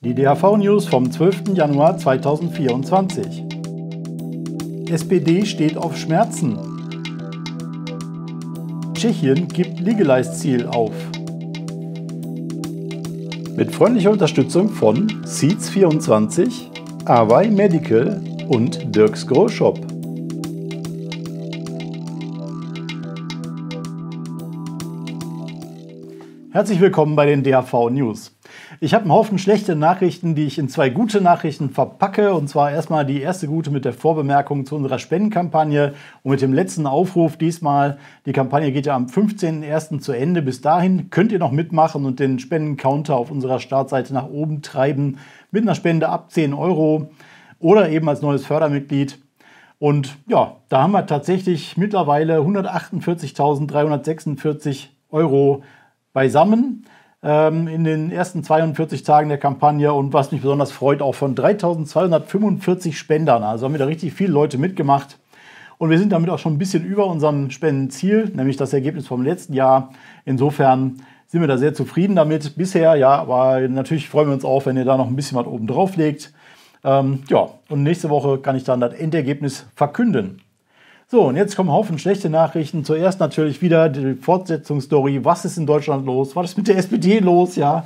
Die DHV news vom 12. Januar 2024. SPD steht auf Schmerzen. Tschechien gibt Legalize-Ziel auf. Mit freundlicher Unterstützung von Seeds24, Away Medical und Dirks Großshop. Herzlich willkommen bei den DAV News. Ich habe einen Haufen schlechte Nachrichten, die ich in zwei gute Nachrichten verpacke. Und zwar erstmal die erste gute mit der Vorbemerkung zu unserer Spendenkampagne und mit dem letzten Aufruf diesmal. Die Kampagne geht ja am 15.01. zu Ende. Bis dahin könnt ihr noch mitmachen und den Spendencounter auf unserer Startseite nach oben treiben mit einer Spende ab 10 Euro oder eben als neues Fördermitglied. Und ja, da haben wir tatsächlich mittlerweile 148.346 Euro beisammen ähm, in den ersten 42 Tagen der Kampagne und was mich besonders freut, auch von 3245 Spendern. Also haben wir da richtig viele Leute mitgemacht. Und wir sind damit auch schon ein bisschen über unserem Spendenziel, nämlich das Ergebnis vom letzten Jahr. Insofern sind wir da sehr zufrieden damit bisher. Ja, aber natürlich freuen wir uns auch, wenn ihr da noch ein bisschen was oben drauf legt. Ähm, ja, und nächste Woche kann ich dann das Endergebnis verkünden. So, und jetzt kommen Haufen schlechte Nachrichten. Zuerst natürlich wieder die Fortsetzungsstory. Was ist in Deutschland los? Was ist mit der SPD los? Ja,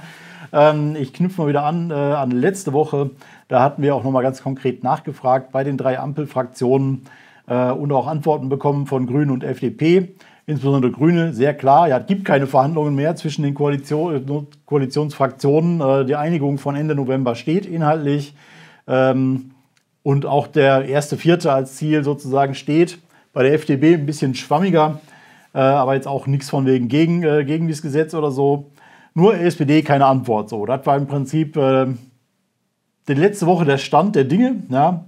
ähm, ich knüpfe mal wieder an äh, an letzte Woche. Da hatten wir auch nochmal ganz konkret nachgefragt bei den drei Ampelfraktionen äh, und auch Antworten bekommen von Grünen und FDP. Insbesondere Grüne, sehr klar, ja, es gibt keine Verhandlungen mehr zwischen den Koalition, Koalitionsfraktionen. Äh, die Einigung von Ende November steht inhaltlich. Ähm, und auch der erste Vierte als Ziel sozusagen steht bei der FDP ein bisschen schwammiger, äh, aber jetzt auch nichts von wegen gegen, äh, gegen dieses Gesetz oder so. Nur SPD keine Antwort. So, das war im Prinzip äh, die letzte Woche der Stand der Dinge. Ja.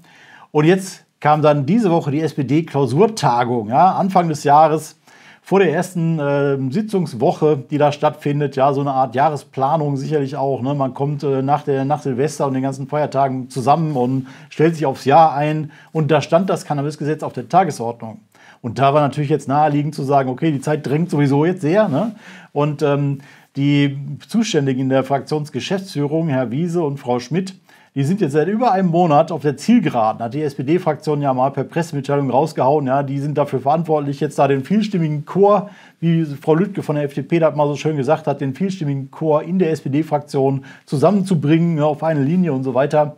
Und jetzt kam dann diese Woche die SPD-Klausurtagung. Ja. Anfang des Jahres vor der ersten äh, Sitzungswoche, die da stattfindet, ja, so eine Art Jahresplanung sicherlich auch. Ne? Man kommt äh, nach, der, nach Silvester und den ganzen Feiertagen zusammen und stellt sich aufs Jahr ein. Und da stand das Cannabisgesetz auf der Tagesordnung. Und da war natürlich jetzt naheliegend zu sagen, okay, die Zeit drängt sowieso jetzt sehr. Ne? Und ähm, die Zuständigen in der Fraktionsgeschäftsführung, Herr Wiese und Frau Schmidt, die sind jetzt seit über einem Monat auf der Zielgeraden, hat die SPD-Fraktion ja mal per Pressemitteilung rausgehauen. Ja, die sind dafür verantwortlich, jetzt da den vielstimmigen Chor, wie Frau Lüttke von der FDP das mal so schön gesagt hat, den vielstimmigen Chor in der SPD-Fraktion zusammenzubringen, ja, auf eine Linie und so weiter.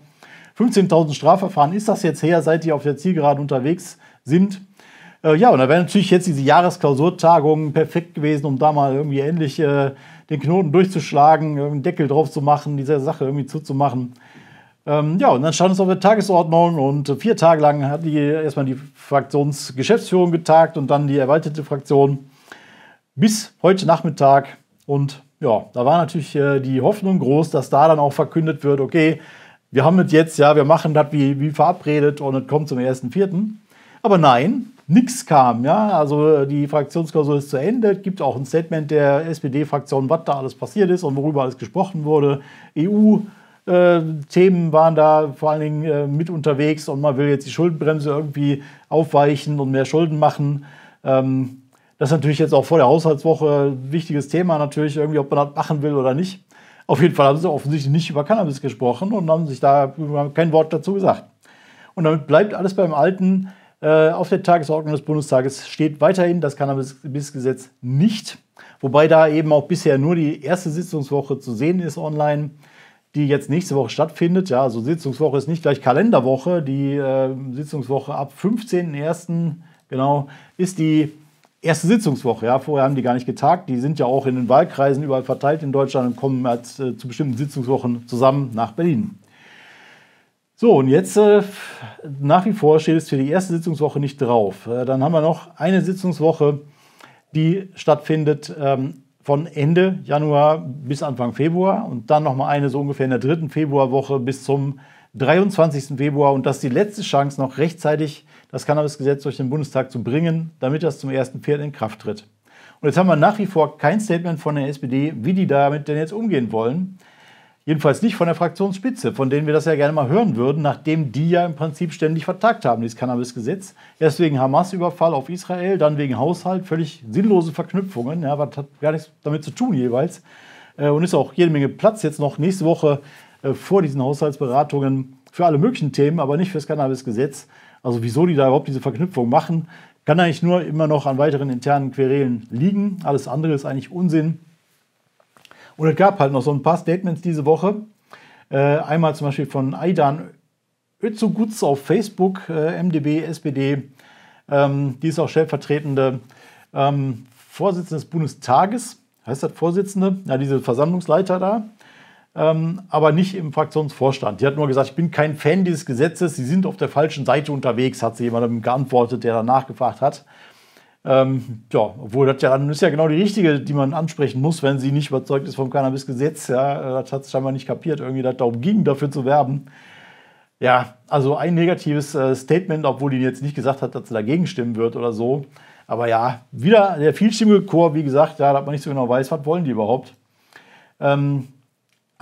15.000 Strafverfahren ist das jetzt her, seit die auf der Zielgeraden unterwegs sind äh, ja, und da wäre natürlich jetzt diese Jahresklausurtagung perfekt gewesen, um da mal irgendwie endlich äh, den Knoten durchzuschlagen, einen Deckel drauf zu machen, dieser Sache irgendwie zuzumachen. Ähm, ja, und dann stand es auf der Tagesordnung und vier Tage lang hat die erstmal die Fraktionsgeschäftsführung getagt und dann die erweiterte Fraktion bis heute Nachmittag. Und ja, da war natürlich äh, die Hoffnung groß, dass da dann auch verkündet wird, okay, wir haben es jetzt, ja, wir machen das wie, wie verabredet und es kommt zum 1.4. Aber nein, nichts kam, ja. Also äh, die Fraktionsklausur ist zu Ende. Es gibt auch ein Statement der SPD-Fraktion, was da alles passiert ist und worüber alles gesprochen wurde. EU, äh, Themen waren da vor allen Dingen äh, mit unterwegs und man will jetzt die Schuldenbremse irgendwie aufweichen und mehr Schulden machen. Ähm, das ist natürlich jetzt auch vor der Haushaltswoche ein wichtiges Thema natürlich, irgendwie, ob man das machen will oder nicht. Auf jeden Fall haben sie offensichtlich nicht über Cannabis gesprochen und haben sich da kein Wort dazu gesagt. Und damit bleibt alles beim Alten. Äh, auf der Tagesordnung des Bundestages steht weiterhin das Cannabis-Gesetz nicht, wobei da eben auch bisher nur die erste Sitzungswoche zu sehen ist online die jetzt nächste Woche stattfindet. Ja, also Sitzungswoche ist nicht gleich Kalenderwoche. Die äh, Sitzungswoche ab 15.01. genau ist die erste Sitzungswoche. Ja, vorher haben die gar nicht getagt. Die sind ja auch in den Wahlkreisen überall verteilt in Deutschland und kommen als, halt, äh, zu bestimmten Sitzungswochen zusammen nach Berlin. So, und jetzt äh, nach wie vor steht es für die erste Sitzungswoche nicht drauf. Äh, dann haben wir noch eine Sitzungswoche, die stattfindet ähm, von Ende Januar bis Anfang Februar und dann nochmal eine so ungefähr in der dritten Februarwoche bis zum 23. Februar und das ist die letzte Chance, noch rechtzeitig das Cannabisgesetz durch den Bundestag zu bringen, damit das zum 1.4. in Kraft tritt. Und jetzt haben wir nach wie vor kein Statement von der SPD, wie die damit denn jetzt umgehen wollen. Jedenfalls nicht von der Fraktionsspitze, von denen wir das ja gerne mal hören würden, nachdem die ja im Prinzip ständig vertagt haben, dieses Cannabis-Gesetz. Erst wegen Hamas-Überfall auf Israel, dann wegen Haushalt, völlig sinnlose Verknüpfungen, ja, was hat gar nichts damit zu tun jeweils. Äh, und ist auch jede Menge Platz jetzt noch nächste Woche äh, vor diesen Haushaltsberatungen für alle möglichen Themen, aber nicht fürs Cannabis-Gesetz. Also wieso die da überhaupt diese Verknüpfung machen, kann eigentlich nur immer noch an weiteren internen Querelen liegen. Alles andere ist eigentlich Unsinn. Und es gab halt noch so ein paar Statements diese Woche. Äh, einmal zum Beispiel von Aidan Özugutz auf Facebook, äh, MDB, SPD. Ähm, die ist auch stellvertretende ähm, Vorsitzende des Bundestages. Heißt das Vorsitzende? Ja, diese Versammlungsleiter da. Ähm, aber nicht im Fraktionsvorstand. Die hat nur gesagt, ich bin kein Fan dieses Gesetzes, sie sind auf der falschen Seite unterwegs, hat sie jemandem geantwortet, der danach gefragt hat. Ähm, ja, obwohl das ja dann ist ja genau die richtige, die man ansprechen muss, wenn sie nicht überzeugt ist vom Cannabis-Gesetz. Ja, äh, das hat es scheinbar nicht kapiert, irgendwie das darum ging, dafür zu werben. Ja, also ein negatives äh, Statement, obwohl die jetzt nicht gesagt hat, dass sie dagegen stimmen wird oder so. Aber ja, wieder der vielstimmige Chor, wie gesagt, ja, da hat man nicht so genau weiß, was wollen die überhaupt. Ähm,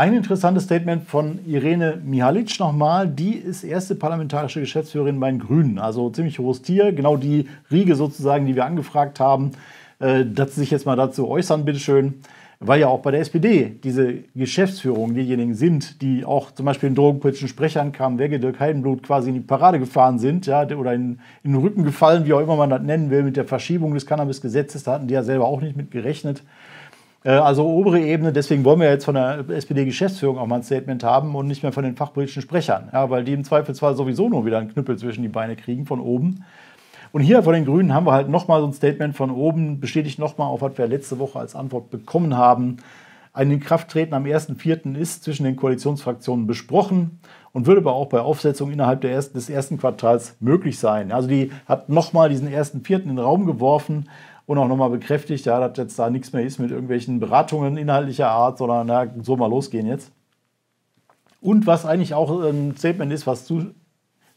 ein interessantes Statement von Irene Mihalic nochmal. Die ist erste parlamentarische Geschäftsführerin bei den Grünen. Also ziemlich hohes Tier. Genau die Riege sozusagen, die wir angefragt haben, äh, dass sie sich jetzt mal dazu äußern, bitteschön. Weil ja auch bei der SPD diese Geschäftsführung diejenigen sind, die auch zum Beispiel in drogenpolitischen Sprechern kamen, Wege Dirk Heidenblut quasi in die Parade gefahren sind ja, oder in, in den Rücken gefallen, wie auch immer man das nennen will, mit der Verschiebung des Cannabis-Gesetzes. Da hatten die ja selber auch nicht mit gerechnet. Äh, also obere Ebene, deswegen wollen wir jetzt von der SPD-Geschäftsführung auch mal ein Statement haben und nicht mehr von den fachpolitischen Sprechern, ja, weil die im Zweifel zwar sowieso nur wieder einen Knüppel zwischen die Beine kriegen von oben. Und hier von den Grünen haben wir halt nochmal so ein Statement von oben, bestätigt nochmal auf, was wir letzte Woche als Antwort bekommen haben. Ein Inkrafttreten am 1.4. ist zwischen den Koalitionsfraktionen besprochen und würde aber auch bei Aufsetzung innerhalb ersten, des ersten Quartals möglich sein. Also die hat nochmal diesen 1.4. in den Raum geworfen und auch nochmal bekräftigt, ja, dass jetzt da nichts mehr ist mit irgendwelchen Beratungen inhaltlicher Art, sondern na, so mal losgehen jetzt. Und was eigentlich auch ein Statement ist, was zu,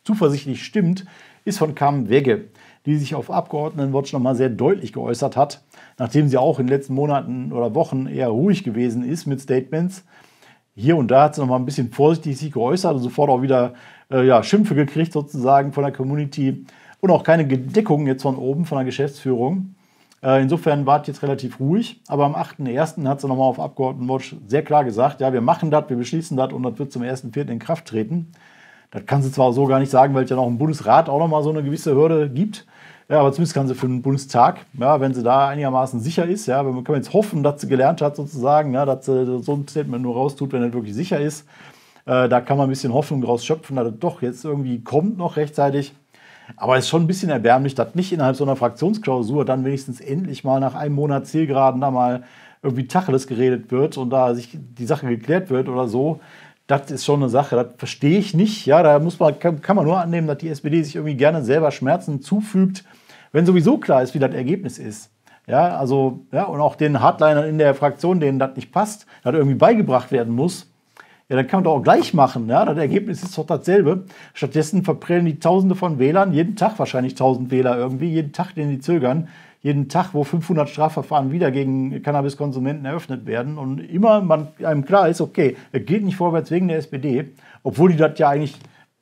zuversichtlich stimmt, ist von Carmen Wegge, die sich auf Abgeordnetenwatch nochmal sehr deutlich geäußert hat, nachdem sie auch in den letzten Monaten oder Wochen eher ruhig gewesen ist mit Statements. Hier und da hat sie nochmal ein bisschen vorsichtig sich geäußert und sofort auch wieder äh, ja, Schimpfe gekriegt sozusagen von der Community und auch keine Gedeckung jetzt von oben, von der Geschäftsführung. Äh, insofern war es jetzt relativ ruhig, aber am 8.1. hat sie nochmal auf Abgeordnetenwatch sehr klar gesagt, ja, wir machen das, wir beschließen das und das wird zum 1.4. in Kraft treten. Das kann sie zwar so gar nicht sagen, weil es ja noch im Bundesrat auch nochmal so eine gewisse Hürde gibt, ja, aber zumindest kann sie für den Bundestag, ja, wenn sie da einigermaßen sicher ist, ja, man kann jetzt hoffen, dass sie gelernt hat sozusagen, ja, dass sie so ein Statement nur raustut, wenn er wirklich sicher ist. Äh, da kann man ein bisschen Hoffnung draus schöpfen, dass es doch jetzt irgendwie kommt noch rechtzeitig. Aber es ist schon ein bisschen erbärmlich, dass nicht innerhalb so einer Fraktionsklausur dann wenigstens endlich mal nach einem Monat Zielgeraden da mal irgendwie Tacheles geredet wird und da sich die Sache geklärt wird oder so. Das ist schon eine Sache, das verstehe ich nicht. Ja, da muss man, kann man nur annehmen, dass die SPD sich irgendwie gerne selber Schmerzen zufügt, wenn sowieso klar ist, wie das Ergebnis ist. Ja, also, ja, und auch den Hardlinern in der Fraktion, denen das nicht passt, das irgendwie beigebracht werden muss, ja, dann kann man doch auch gleich machen. Ja? Das Ergebnis ist doch dasselbe. Stattdessen verprellen die Tausende von Wählern, jeden Tag wahrscheinlich tausend Wähler irgendwie, jeden Tag, den die zögern, jeden Tag, wo 500 Strafverfahren wieder gegen Cannabiskonsumenten eröffnet werden. Und immer man einem klar ist, okay, es geht nicht vorwärts wegen der SPD, obwohl die das ja eigentlich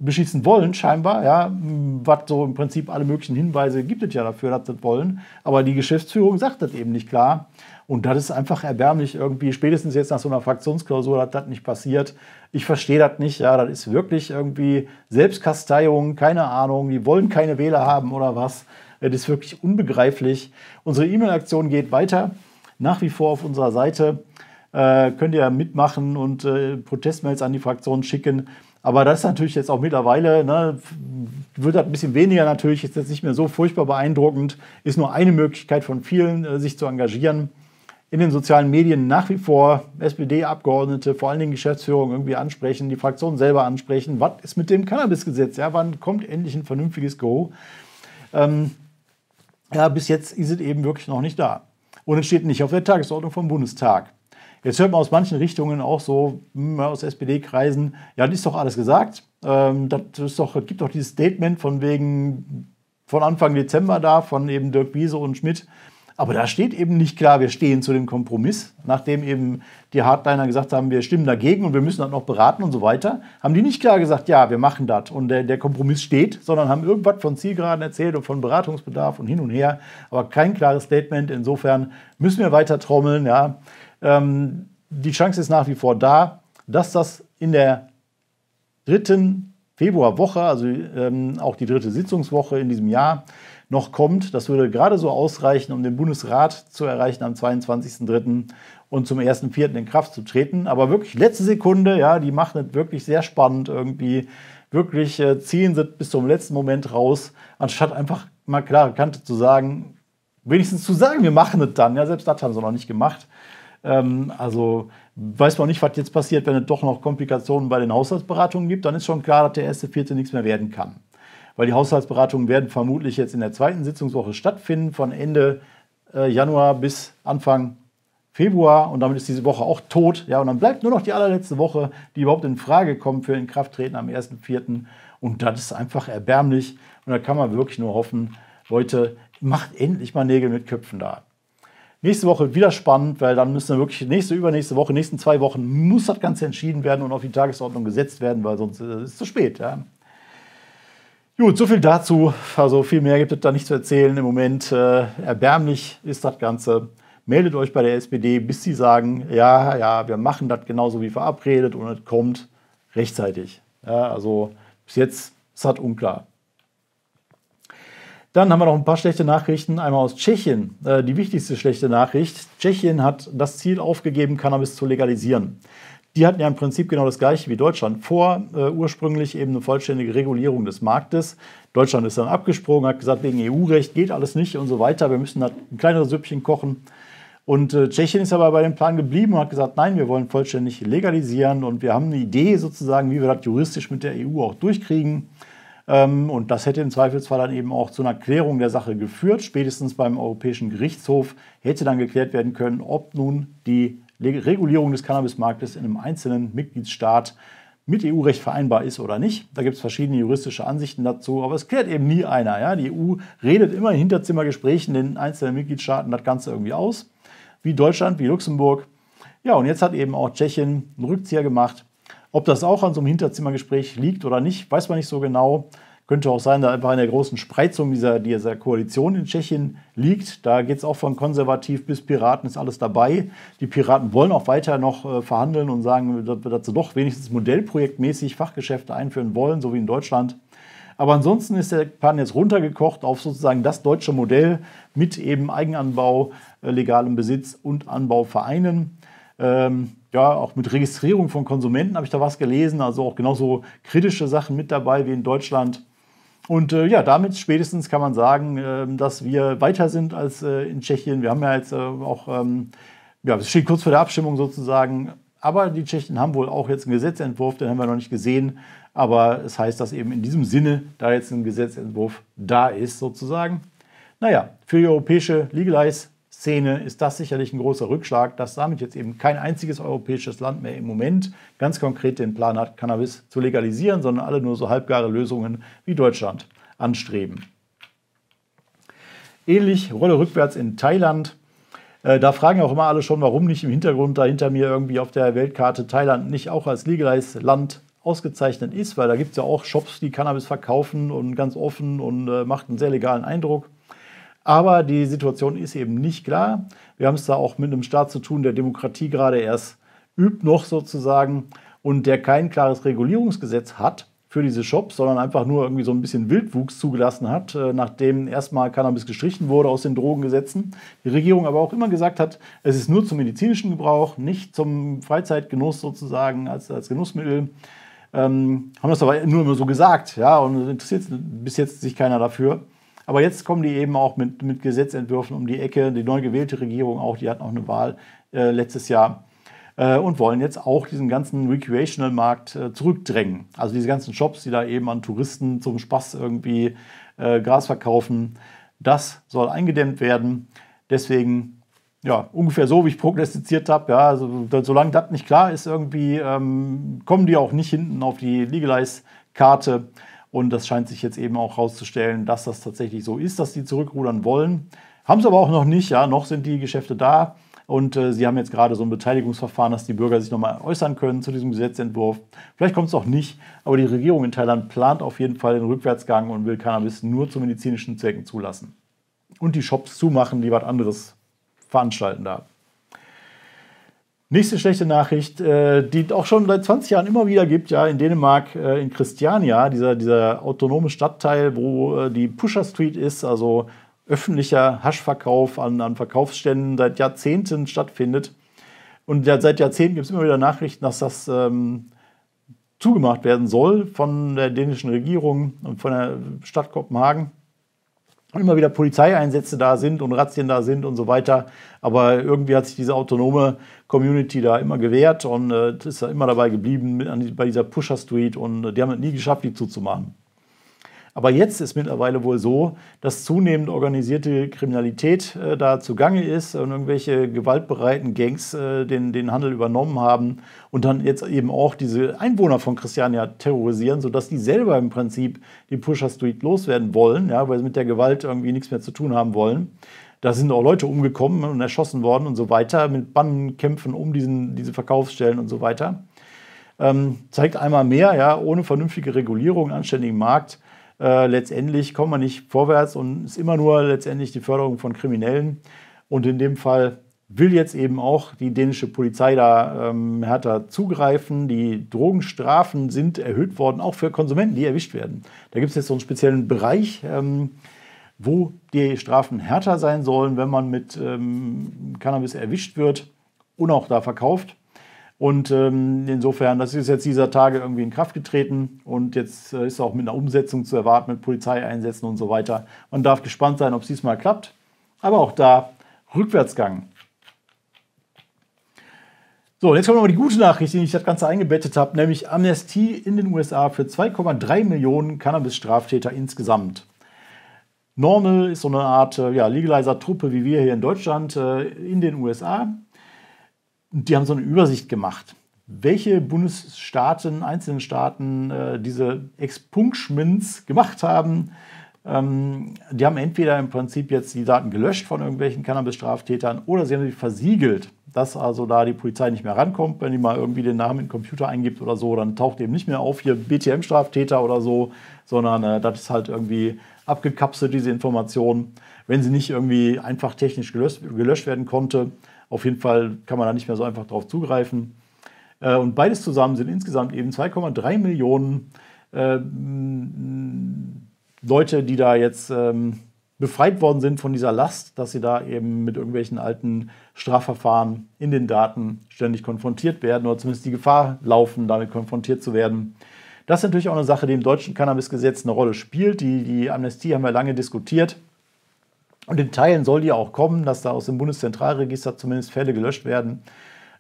beschießen wollen, scheinbar, ja, was so im Prinzip alle möglichen Hinweise gibt es ja dafür, dass sie das wollen, aber die Geschäftsführung sagt das eben nicht klar und das ist einfach erbärmlich irgendwie, spätestens jetzt nach so einer Fraktionsklausur, dass das nicht passiert, ich verstehe das nicht, ja, das ist wirklich irgendwie Selbstkasteiung, keine Ahnung, die wollen keine Wähler haben oder was, das ist wirklich unbegreiflich. Unsere E-Mail-Aktion geht weiter, nach wie vor auf unserer Seite, äh, könnt ihr mitmachen und äh, Protestmails an die Fraktion schicken, aber das ist natürlich jetzt auch mittlerweile, ne, wird das ein bisschen weniger natürlich, ist jetzt nicht mehr so furchtbar beeindruckend, ist nur eine Möglichkeit von vielen, äh, sich zu engagieren. In den sozialen Medien nach wie vor SPD-Abgeordnete, vor allen Dingen Geschäftsführung irgendwie ansprechen, die Fraktion selber ansprechen. Was ist mit dem Cannabisgesetz? Ja, wann kommt endlich ein vernünftiges Go? Ähm, ja, bis jetzt ist es eben wirklich noch nicht da. Und es steht nicht auf der Tagesordnung vom Bundestag. Jetzt hört man aus manchen Richtungen auch so, hm, aus SPD-Kreisen, ja, das ist doch alles gesagt. Ähm, das ist doch, das gibt doch dieses Statement von wegen von Anfang Dezember da, von eben Dirk Wiese und Schmidt, aber da steht eben nicht klar, wir stehen zu dem Kompromiss, nachdem eben die Hardliner gesagt haben, wir stimmen dagegen und wir müssen das noch beraten und so weiter, haben die nicht klar gesagt, ja, wir machen das und der, der Kompromiss steht, sondern haben irgendwas von Zielgeraden erzählt und von Beratungsbedarf und hin und her, aber kein klares Statement. Insofern müssen wir weiter trommeln. Ja. Ähm, die Chance ist nach wie vor da, dass das in der dritten Februarwoche, also ähm, auch die dritte Sitzungswoche in diesem Jahr, noch kommt. Das würde gerade so ausreichen, um den Bundesrat zu erreichen am 22.03. und zum 1.04. in Kraft zu treten. Aber wirklich letzte Sekunde, ja, die machen es wirklich sehr spannend irgendwie. Wirklich äh, ziehen sie bis zum letzten Moment raus, anstatt einfach mal klare Kante zu sagen, wenigstens zu sagen, wir machen es dann. Ja, selbst das haben sie noch nicht gemacht. Ähm, also weiß man nicht, was jetzt passiert, wenn es doch noch Komplikationen bei den Haushaltsberatungen gibt, dann ist schon klar, dass der erste Vierte nichts mehr werden kann weil die Haushaltsberatungen werden vermutlich jetzt in der zweiten Sitzungswoche stattfinden, von Ende äh, Januar bis Anfang Februar. Und damit ist diese Woche auch tot. Ja, und dann bleibt nur noch die allerletzte Woche, die überhaupt in Frage kommt für Inkrafttreten am 1.4. Und das ist einfach erbärmlich. Und da kann man wirklich nur hoffen, Leute, macht endlich mal Nägel mit Köpfen da. Nächste Woche wieder spannend, weil dann müssen wir wirklich nächste, übernächste Woche, nächsten zwei Wochen muss das Ganze entschieden werden und auf die Tagesordnung gesetzt werden, weil sonst äh, ist es zu spät. Ja? Gut, so viel dazu. Also viel mehr gibt es da nicht zu erzählen im Moment. Äh, erbärmlich ist das Ganze. Meldet euch bei der SPD, bis sie sagen, ja, ja, wir machen das genauso wie verabredet und es kommt rechtzeitig. Ja, also bis jetzt ist das unklar. Dann haben wir noch ein paar schlechte Nachrichten. Einmal aus Tschechien. Äh, die wichtigste schlechte Nachricht. Tschechien hat das Ziel aufgegeben, Cannabis zu legalisieren. Die hatten ja im Prinzip genau das Gleiche wie Deutschland vor, äh, ursprünglich eben eine vollständige Regulierung des Marktes. Deutschland ist dann abgesprungen, hat gesagt, wegen EU-Recht geht alles nicht und so weiter. Wir müssen da halt ein kleineres Süppchen kochen. Und äh, Tschechien ist aber bei dem Plan geblieben und hat gesagt, nein, wir wollen vollständig legalisieren und wir haben eine Idee sozusagen, wie wir das juristisch mit der EU auch durchkriegen. Ähm, und das hätte im Zweifelsfall dann eben auch zu einer Klärung der Sache geführt. Spätestens beim Europäischen Gerichtshof hätte dann geklärt werden können, ob nun die Regulierung des Cannabismarktes in einem einzelnen Mitgliedstaat mit EU-Recht vereinbar ist oder nicht. Da gibt es verschiedene juristische Ansichten dazu, aber es klärt eben nie einer. Ja? Die EU redet immer in Hinterzimmergesprächen in einzelnen Mitgliedstaaten das Ganze irgendwie aus, wie Deutschland, wie Luxemburg. Ja, und jetzt hat eben auch Tschechien einen Rückzieher gemacht. Ob das auch an so einem Hinterzimmergespräch liegt oder nicht, weiß man nicht so genau. Könnte auch sein, dass einfach in der großen Spreizung dieser, dieser Koalition in Tschechien liegt. Da geht es auch von konservativ bis Piraten, ist alles dabei. Die Piraten wollen auch weiter noch äh, verhandeln und sagen, dass wir dazu doch wenigstens modellprojektmäßig Fachgeschäfte einführen wollen, so wie in Deutschland. Aber ansonsten ist der Plan jetzt runtergekocht auf sozusagen das deutsche Modell mit eben Eigenanbau, äh, legalem Besitz und Anbauvereinen. Ähm, ja, auch mit Registrierung von Konsumenten habe ich da was gelesen, also auch genauso kritische Sachen mit dabei wie in Deutschland. Und äh, ja, damit spätestens kann man sagen, äh, dass wir weiter sind als äh, in Tschechien. Wir haben ja jetzt äh, auch, ähm, ja, es steht kurz vor der Abstimmung sozusagen, aber die Tschechen haben wohl auch jetzt einen Gesetzentwurf, den haben wir noch nicht gesehen. Aber es heißt, dass eben in diesem Sinne da jetzt ein Gesetzentwurf da ist sozusagen. Naja, für die europäische Legalize Szene ist das sicherlich ein großer Rückschlag, dass damit jetzt eben kein einziges europäisches Land mehr im Moment ganz konkret den Plan hat, Cannabis zu legalisieren, sondern alle nur so halbgare Lösungen wie Deutschland anstreben. Ähnlich Rolle rückwärts in Thailand. Äh, da fragen auch immer alle schon, warum nicht im Hintergrund da hinter mir irgendwie auf der Weltkarte Thailand nicht auch als legalized Land ausgezeichnet ist, weil da gibt es ja auch Shops, die Cannabis verkaufen und ganz offen und äh, macht einen sehr legalen Eindruck. Aber die Situation ist eben nicht klar. Wir haben es da auch mit einem Staat zu tun, der Demokratie gerade erst übt noch sozusagen und der kein klares Regulierungsgesetz hat für diese Shops, sondern einfach nur irgendwie so ein bisschen Wildwuchs zugelassen hat, äh, nachdem erstmal Cannabis gestrichen wurde aus den Drogengesetzen. Die Regierung aber auch immer gesagt hat, es ist nur zum medizinischen Gebrauch, nicht zum Freizeitgenuss sozusagen als, als Genussmittel. Ähm, haben das aber nur immer so gesagt, ja, und interessiert bis jetzt sich keiner dafür. Aber jetzt kommen die eben auch mit, mit Gesetzentwürfen um die Ecke. Die neu gewählte Regierung auch, die hat noch eine Wahl äh, letztes Jahr äh, und wollen jetzt auch diesen ganzen Recreational-Markt äh, zurückdrängen. Also diese ganzen Shops, die da eben an Touristen zum Spaß irgendwie äh, Gras verkaufen, das soll eingedämmt werden. Deswegen ja, ungefähr so, wie ich prognostiziert habe. Ja, also, solange das nicht klar ist, irgendwie ähm, kommen die auch nicht hinten auf die Legalize-Karte. Und das scheint sich jetzt eben auch herauszustellen, dass das tatsächlich so ist, dass die zurückrudern wollen. Haben sie aber auch noch nicht, ja, noch sind die Geschäfte da. Und äh, sie haben jetzt gerade so ein Beteiligungsverfahren, dass die Bürger sich nochmal äußern können zu diesem Gesetzentwurf. Vielleicht kommt es auch nicht, aber die Regierung in Thailand plant auf jeden Fall den Rückwärtsgang und will Cannabis nur zu medizinischen Zwecken zulassen. Und die Shops zumachen, die was anderes veranstalten da. Nächste schlechte Nachricht, äh, die es auch schon seit 20 Jahren immer wieder gibt, ja, in Dänemark, äh, in Christiania, dieser, dieser autonome Stadtteil, wo äh, die Pusher Street ist, also öffentlicher Haschverkauf an, an Verkaufsständen seit Jahrzehnten stattfindet. Und seit Jahrzehnten gibt es immer wieder Nachrichten, dass das ähm, zugemacht werden soll von der dänischen Regierung und von der Stadt Kopenhagen und immer wieder Polizeieinsätze da sind und Razzien da sind und so weiter. Aber irgendwie hat sich diese autonome Community da immer gewehrt und äh, ist da immer dabei geblieben mit, an, bei dieser Pusher Street und äh, die haben es nie geschafft, die zuzumachen. Aber jetzt ist mittlerweile wohl so, dass zunehmend organisierte Kriminalität äh, da zugange ist und irgendwelche gewaltbereiten Gangs äh, den, den Handel übernommen haben und dann jetzt eben auch diese Einwohner von Christiania terrorisieren, sodass die selber im Prinzip die Pusher Street loswerden wollen, ja, weil sie mit der Gewalt irgendwie nichts mehr zu tun haben wollen. Da sind auch Leute umgekommen und erschossen worden und so weiter, mit Bannenkämpfen um diesen, diese Verkaufsstellen und so weiter. Ähm, zeigt einmal mehr, ja, ohne vernünftige Regulierung, anständigen Markt, äh, letztendlich kommt man nicht vorwärts und ist immer nur letztendlich die Förderung von Kriminellen. Und in dem Fall will jetzt eben auch die dänische Polizei da ähm, härter zugreifen. Die Drogenstrafen sind erhöht worden, auch für Konsumenten, die erwischt werden. Da gibt es jetzt so einen speziellen Bereich, ähm, wo die Strafen härter sein sollen, wenn man mit ähm, Cannabis erwischt wird und auch da verkauft. Und ähm, insofern, das ist jetzt dieser Tage irgendwie in Kraft getreten und jetzt äh, ist auch mit einer Umsetzung zu erwarten, mit Polizeieinsätzen und so weiter. Man darf gespannt sein, ob es diesmal klappt. Aber auch da Rückwärtsgang. So, jetzt kommt nochmal die gute Nachricht, die ich das Ganze eingebettet habe, nämlich Amnestie in den USA für 2,3 Millionen Cannabis-Straftäter insgesamt. Normal ist so eine Art äh, ja, Legalizer-Truppe wie wir hier in Deutschland äh, in den USA die haben so eine Übersicht gemacht, welche Bundesstaaten, einzelnen Staaten äh, diese Expunktschminz gemacht haben. Ähm, die haben entweder im Prinzip jetzt die Daten gelöscht von irgendwelchen Cannabis-Straftätern oder sie haben sie versiegelt, dass also da die Polizei nicht mehr rankommt, wenn die mal irgendwie den Namen in den Computer eingibt oder so, dann taucht eben nicht mehr auf hier BTM-Straftäter oder so, sondern äh, das ist halt irgendwie abgekapselt, diese Information, wenn sie nicht irgendwie einfach technisch gelöscht, gelöscht werden konnte. Auf jeden Fall kann man da nicht mehr so einfach drauf zugreifen. Äh, und beides zusammen sind insgesamt eben 2,3 Millionen ähm, Leute, die da jetzt ähm, befreit worden sind von dieser Last, dass sie da eben mit irgendwelchen alten Strafverfahren in den Daten ständig konfrontiert werden oder zumindest die Gefahr laufen, damit konfrontiert zu werden. Das ist natürlich auch eine Sache, die im deutschen Cannabisgesetz eine Rolle spielt. Die, die Amnestie haben wir lange diskutiert. Und in Teilen soll die auch kommen, dass da aus dem Bundeszentralregister zumindest Fälle gelöscht werden.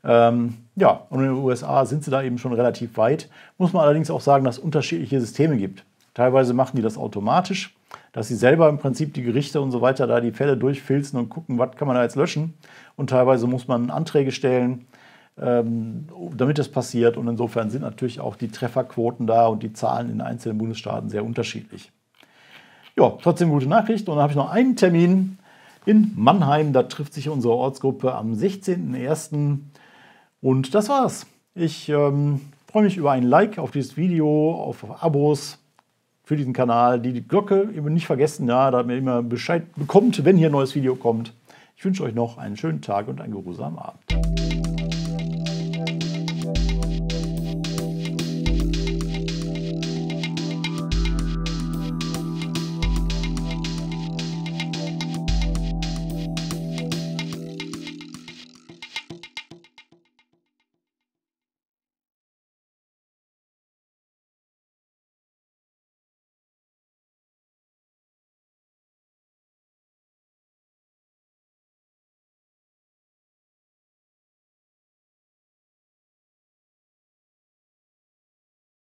Ähm, ja, und in den USA sind sie da eben schon relativ weit. Muss man allerdings auch sagen, dass es unterschiedliche Systeme gibt. Teilweise machen die das automatisch, dass sie selber im Prinzip die Gerichte und so weiter da die Fälle durchfilzen und gucken, was kann man da jetzt löschen. Und teilweise muss man Anträge stellen, ähm, damit das passiert. Und insofern sind natürlich auch die Trefferquoten da und die Zahlen in einzelnen Bundesstaaten sehr unterschiedlich. Ja, trotzdem gute Nachricht. Und dann habe ich noch einen Termin in Mannheim. Da trifft sich unsere Ortsgruppe am 16.01. Und das war's. Ich ähm, freue mich über ein Like auf dieses Video, auf Abos für diesen Kanal. Die Glocke nicht vergessen, ja, damit ihr immer Bescheid bekommt, wenn hier ein neues Video kommt. Ich wünsche euch noch einen schönen Tag und einen geruhsamen Abend.